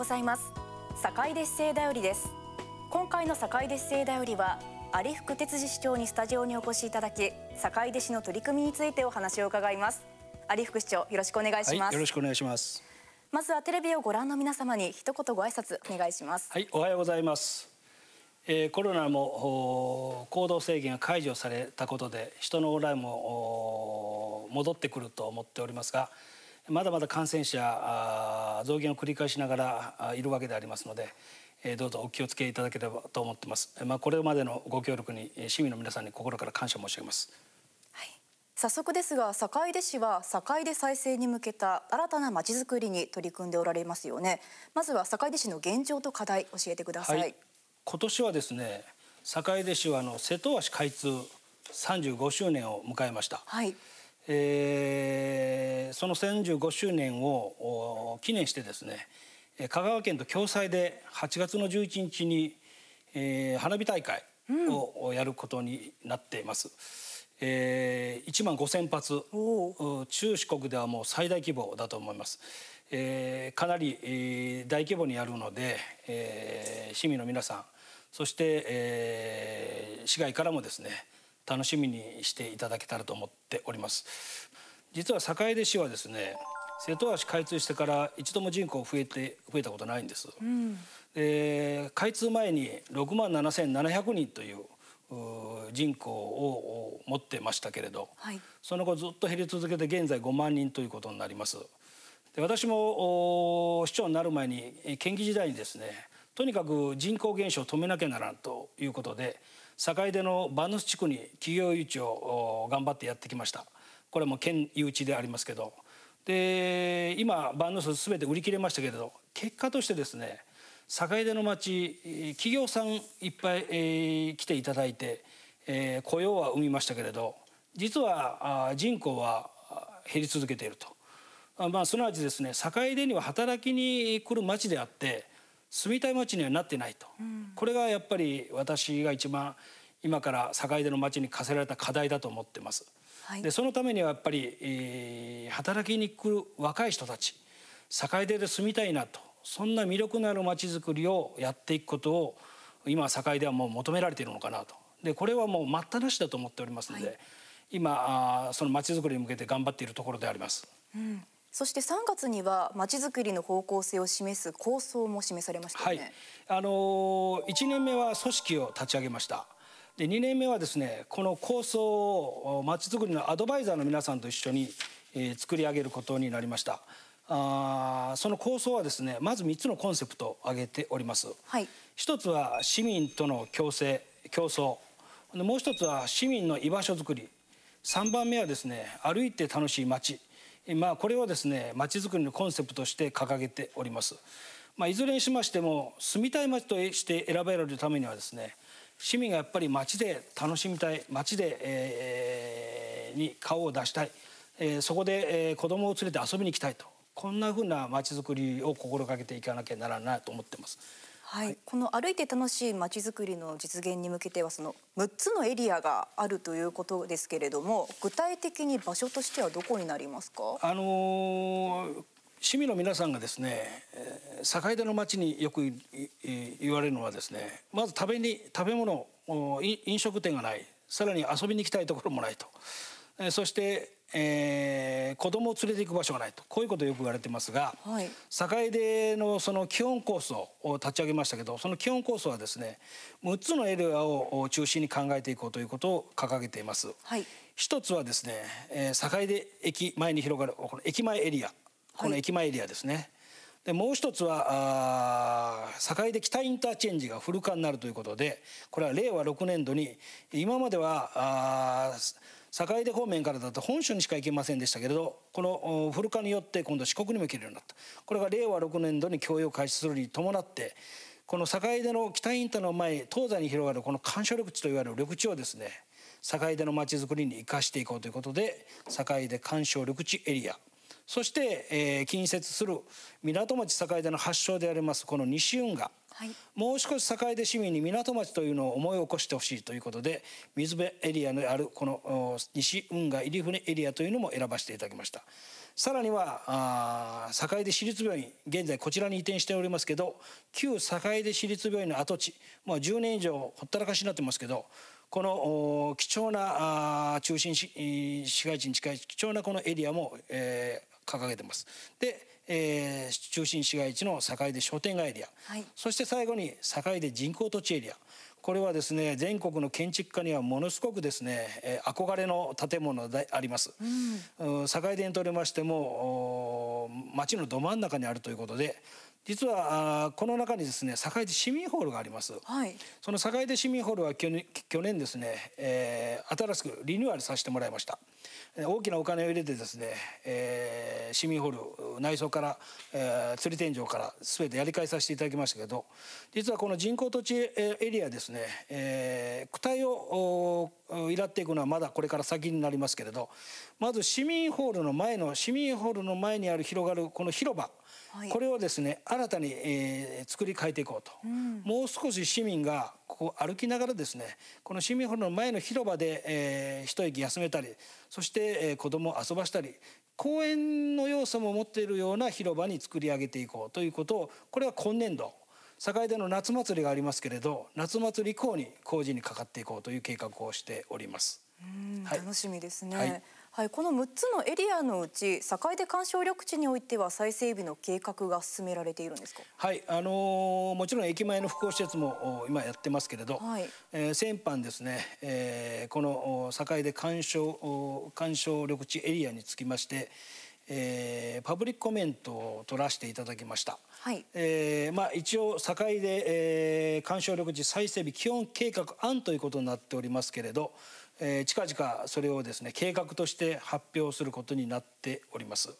ございます堺デッセイだよりです今回の堺デッセイだよりは有福哲司市長にスタジオにお越しいただき堺出市の取り組みについてお話を伺います有福市長よろしくお願いします、はい、よろしくお願いしますまずはテレビをご覧の皆様に一言ご挨拶お願いしますはいおはようございますえコロナも行動制限が解除されたことで人の往来も戻ってくると思っておりますがまだまだ感染者増減を繰り返しながらいるわけでありますのでどうぞお気をつけいただければと思ってます、まあ、これまでのご協力に市民の皆さんに心から感謝申し上げます、はい、早速ですが坂出市は坂出再生に向けた新たなまちづくりに取り組んでおられますよねまずは坂出市の現状と課題教えてください、はい、今年はですね坂出市はあの瀬戸橋開通35周年を迎えました、はいえー、その35周年を記念してですね香川県と共催で8月の11日に、えー、花火大会をやることになっています。うん、えー、1万5,000発中四国ではもう最大規模だと思います。えー、かなり、えー、大規模にやるので、えー、市民の皆さんそして、えー、市外からもですね楽しみにしていただけたらと思っております実は坂出市はですね瀬戸橋開通してから一度も人口増えて増えたことないんです、うん、で開通前に6万7700人という人口を持ってましたけれど、はい、その後ずっと減り続けて現在5万人ということになりますで私も市長になる前に県議時代にですねとにかく人口減少を止めなきゃならんということで坂出の万能地区に企業誘致を頑張ってやってきましたこれも県誘致でありますけどで今バヌス全て売り切れましたけれど結果としてですね坂出の町企業さんいっぱい、えー、来ていただいて、えー、雇用は生みましたけれど実は人口は減り続けていると。まあ、すなわちですね坂出には働きに来る町であって住みたい街にはなってないと、うん、これがやっぱり私が一番今から坂出の街に課せられた課題だと思ってます。はい、でそのためにはやっぱり、えー、働きに来る若い人たち境出で住みたいなとそんな魅力のある町づくりをやっていくことを今境出はもう求められているのかなとでこれはもう待ったなしだと思っておりますので、はい、今あその町づくりに向けて頑張っているところであります。うんそして3月にはまちづくりの方向性を示す構想も示されました、ね、はい、あのー、1年目は組織を立ち上げました。で2年目はですねこの構想をまちづくりのアドバイザーの皆さんと一緒に、えー、作り上げることになりました。あその構想はですねまず3つのコンセプトを挙げております。はい、1つは市民との共生競争もう1つは市民の居場所づくり3番目はですね歩いて楽しい街まあ、これをですねまちづくりのコンセプトとして掲げております。まあ、いずれにしましても住みたい街として選ばれるためにはですね市民がやっぱり街で楽しみたい街で、えー、に顔を出したい、えー、そこで、えー、子どもを連れて遊びに行きたいとこんなふうな街づくりを心がけていかなきゃならないと思ってます。はい、この歩いて楽しいまちづくりの実現に向けてはその6つのエリアがあるということですけれども具体的に場所としてはどこになりますか、あのー、市民の皆さんがですね境田の町によく言われるのはですねまず食べに食べ物飲食店がないさらに遊びに行きたいところもないとそしてえー、子供を連れて行く場所がないとこういうことをよく言われてますが、はい、境出のその基本構想を立ち上げましたけどその基本構想はですね6つのエリアを中心に考えていこうということを掲げています。はい、一つはですね、えー、境出駅前に広がるこの駅前エリアこの駅前エリアですね。はいでもう一つはあ境で北インターチェンジがフル化になるということでこれは令和6年度に今まではあ坂出方面からだと本州にしか行けませんでしたけれどこの古化によって今度四国にも行けるようになったこれが令和6年度に供用開始するに伴ってこの坂出の北インターの前東西に広がるこの緩衝緑地といわれる緑地をですね坂出のまちづくりに生かしていこうということで坂出緩賞、緑地エリアそして、えー、近接する港町坂出の発祥でありますこの西運河はい、もう少し栄で市民に港町というのを思い起こしてほしいということで水辺エリアのあるこの西運河入船エリアというのも選ばせていただきましたさらには栄で市立病院現在こちらに移転しておりますけど旧栄で市立病院の跡地、まあ、10年以上ほったらかしになってますけどこの貴重な中心市市街地に近い貴重なこのエリアも、えー、掲げてます。でえー、中心市街地の境で商店街エリア、はい、そして最後に境で人工土地エリアこれはですね全国の建築家にはものすごくですね、えー、憧れの建物であります、うん、境でにとりましても町のど真ん中にあるということで実はこの中にですね堺市市民ホールがあります、はい、その堺市市民ホールは去年ですね、えー、新しくリニューアルさせてもらいました大きなお金を入れてですね、えー、市民ホール内装から、えー、釣り天井から全てやり替えさせていただきましたけど実はこの人工土地エリアですね、えー、区体をいらっていくのはまだこれから先になりますけれどまず市民ホールの前の市民ホールの前にある広がるこの広場これをですね新たに、えー、作り変えていこうと、うん、もう少し市民がここ歩きながらですねこの市民ホールの前の広場で、えー、一息休めたりそして、えー、子どもを遊ばしたり公園の要素も持っているような広場に作り上げていこうということをこれは今年度境での夏祭りがありますけれど夏祭り以降に工事にかかっていこうという計画をしております。うんはい、楽しみですね、はいはい、この6つのエリアのうち境出環礁緑地においては再整備の計画が進められているんですかはいあのー、もちろん駅前の復興施設も今やってますけれど、はい、えー、先般ですね、えー、この境出環礁環礁緑地エリアにつきまして、えー、パブリックコメントを取らせていただきました、はいえーまあ、一応境で、えー、環礁緑地再整備基本計画案ということになっておりますけれど、えー、近々それをですね計画として発表することになっております。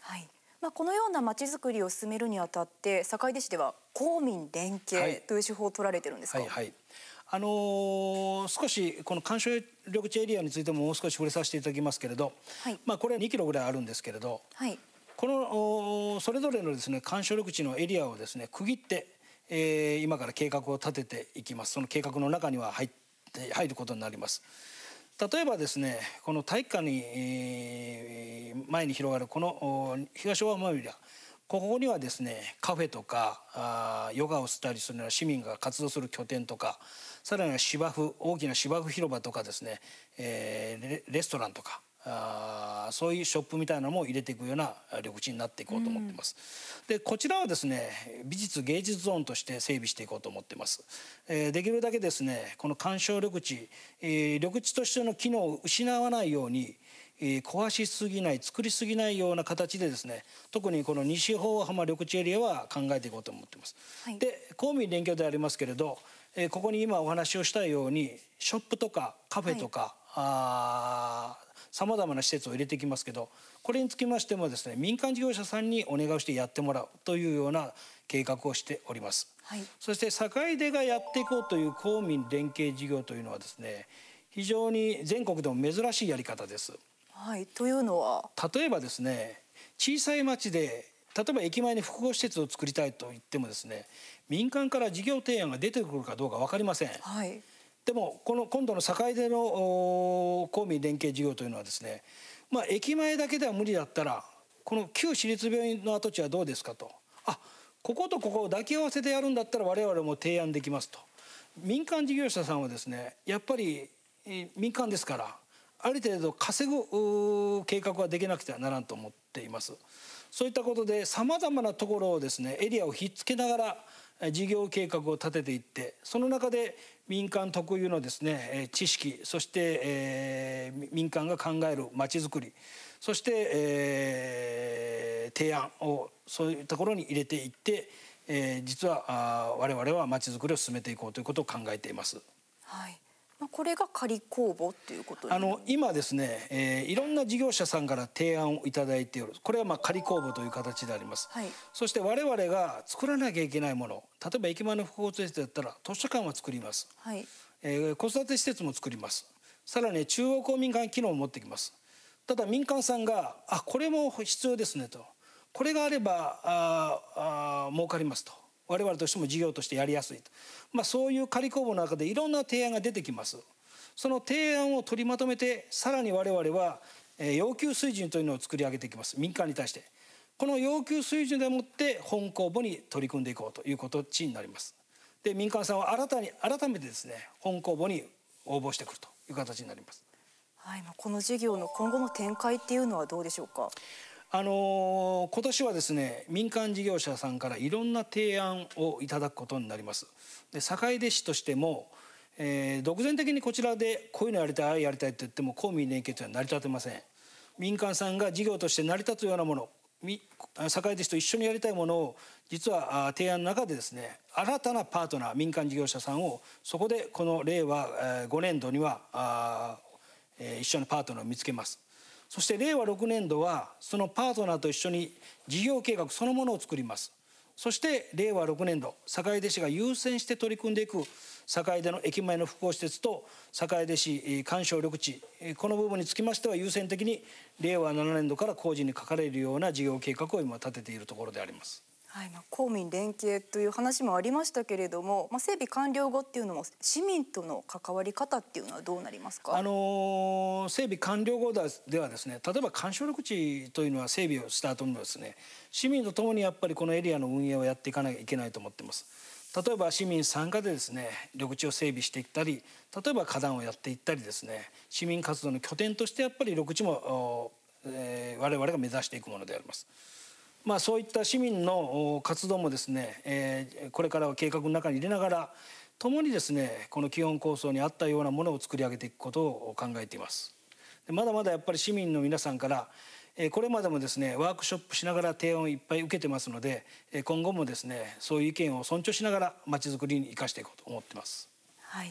はいまあ、このようなまちづくりを進めるにあたって堺出市では公民連携という手法を取られてるんですか、はいはいはい、あのー、少しこの観賞緑地エリアについてももう少し触れさせていただきますけれど、はい、まあ、これは2キロぐらいあるんですけれど、はい、このそれぞれのですね観賞緑地のエリアをですね区切って、えー、今から計画を立てていきますその計画の中には入って入ることになります例えばですねこの体育館に前に広がるこの東大間ビラここにはですねカフェとかヨガをしたりするような市民が活動する拠点とかさらには芝生大きな芝生広場とかですね、えー、レストランとかあそういうショップみたいなのも入れていくような緑地になっていこうと思ってます、うん、でこちらはですね美術芸術ゾーンとして整備していこうと思ってます、えー、できるだけですねこの鑑賞緑地、えー、緑地としての機能を失わないように、えー、壊しすぎない作りすぎないような形でですね特にこの西方浜緑地エリアは考えていこうと思ってます、はい、で公民連携でありますけれど、えー、ここに今お話をしたようにショップとかカフェとか、はいあさまざまな施設を入れてきますけどこれにつきましてもですね民間事業者さんにお願いをしてやってもらうというような計画をしております、はい、そして境出がやっていこうという公民連携事業というのはですね非常に全国でも珍しいやり方です。はい、というのは例えばですね小さい町で例えば駅前に複合施設を作りたいと言ってもですね民間から事業提案が出てくるかどうか分かりません。はいでもこの今度の境での公民連携事業というのはですね、まあ、駅前だけでは無理だったらこの旧市立病院の跡地はどうですかとあこことここを抱き合わせてやるんだったら我々も提案できますと民間事業者さんはですねやっぱり民間ですからある程度稼ぐ計画はできなくてはならんと思っていますそういったことでさまざまなところをですねエリアをひっつけながら事業計画を立てていってその中で民間特有のですね知識そして、えー、民間が考えるまちづくりそして、えー、提案をそういうところに入れていって、えー、実はあ我々はまちづくりを進めていこうということを考えています。はいこれが仮公募っていうことあの今ですね、えー、いろんな事業者さんから提案を頂いておるこれはまあ仮公募という形であります、はい、そして我々が作らなきゃいけないもの例えば駅前の複合施設だったら図書館は作ります、はいえー、子育て施設も作りますさらに中央公民館機能を持ってきますただ民間さんが「あこれも必要ですね」と「これがあればああ儲かります」と。我々としても事業としてやりやすいと、まあ、そういう仮公募の中でいろんな提案が出てきますその提案を取りまとめてさらに我々は要求水準というのを作り上げていきます民間に対してこの要求水準でもって本公募に取り組んでいこうというこ形になりますで民間さんは新たに改めてですね本公募に応募してくるという形になりますはい、この事業の今後の展開っていうのはどうでしょうか。あの今年はですね民間事業者さんからいろんな提案をいただくことになります。で坂出市としても、えー、独善的にこちらでこういうのやりたいああやりたいって言っても公民連携というのは成り立てません。民間さんが事業として成り立つようなもの坂出市と一緒にやりたいものを実は提案の中でですね新たなパートナー民間事業者さんをそこでこの令和5年度には一緒のパートナーを見つけます。そして令和6年度はそのパートナーと一緒に事業計画そのものを作りますそして令和6年度坂出市が優先して取り組んでいく坂出の駅前の復興施設と坂出市鑑賞緑地この部分につきましては優先的に令和7年度から工事にかかれるような事業計画を今立てているところであります。はい、まあ、公民連携という話もありましたけれども、まあ、整備完了後っていうのも市民との関わり方っていうのはどうなりますか、あのー、整備完了後ではですね例えば緩衝緑地というのは整備をした後もですね市民とともにやっぱりこのエリアの運営をやっていかなきゃいけないと思ってます。例えば市民参加でですね緑地を整備していったり例えば花壇をやっていったりですね市民活動の拠点としてやっぱり緑地も、えー、我々が目指していくものであります。まあ、そういった市民の活動もですね、えこれからは計画の中に入れながら共にですねこの基本構想に合ったようなものを作り上げていくことを考えています。まだまだやっぱり市民の皆さんからこれまでもですねワークショップしながら提案をいっぱい受けてますので今後もですねそういう意見を尊重しながらまちづくりに生かしていこうと思ってます。はい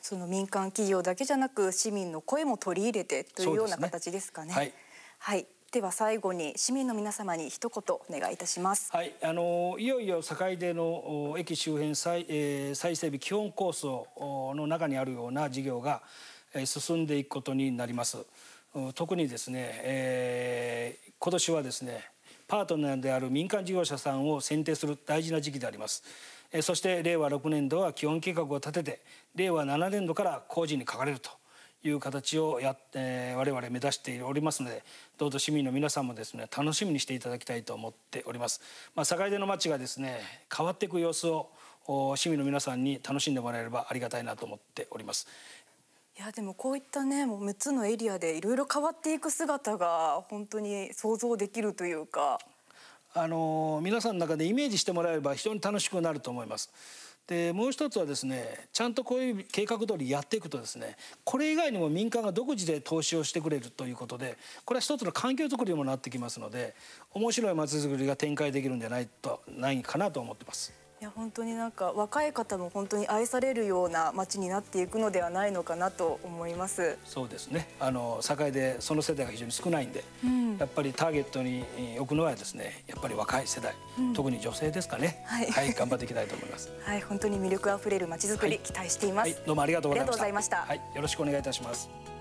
その民間企業だけじゃなく市民の声も取り入れてというような形ですかね。ねはい、はいでは最後に市民の皆様に一言お願いいたします。はい、あのいよいよ坂出の駅周辺再,、えー、再整備基本構想の中にあるような事業が進んでいくことになります。特にですね、えー、今年はですねパートナーである民間事業者さんを選定する大事な時期であります。そして令和6年度は基本計画を立てて令和7年度から工事にかかれるという形をやって、我々目指しておりますのでどうぞ市民の皆さんもですね楽しみにしていただきたいと思っております、まあ、坂出の町がですね変わっていく様子を市民の皆さんに楽しんでもらえればありがたいなと思っておりますいやでもこういったねもう6つのエリアでいろいろ変わっていく姿が本当に想像できるというかあの皆さんの中でイメージしてもらえれば非常に楽しくなると思いますでもう一つはですねちゃんとこういう計画通りやっていくとですねこれ以外にも民間が独自で投資をしてくれるということでこれは一つの環境づくりにもなってきますので面白いまちづくりが展開できるんじゃないとないかなと思ってます。いや本当になんか若い方も本当に愛されるような街になっていくのではないのかなと思いますそうですねあの境でその世代が非常に少ないんで、うん、やっぱりターゲットに置くのはですねやっぱり若い世代、うん、特に女性ですかね、はい、はい、頑張っていきたいと思います はい本当に魅力あふれる街づくり、はい、期待しています、はい、どうもありがとうございましたはい、よろしくお願いいたします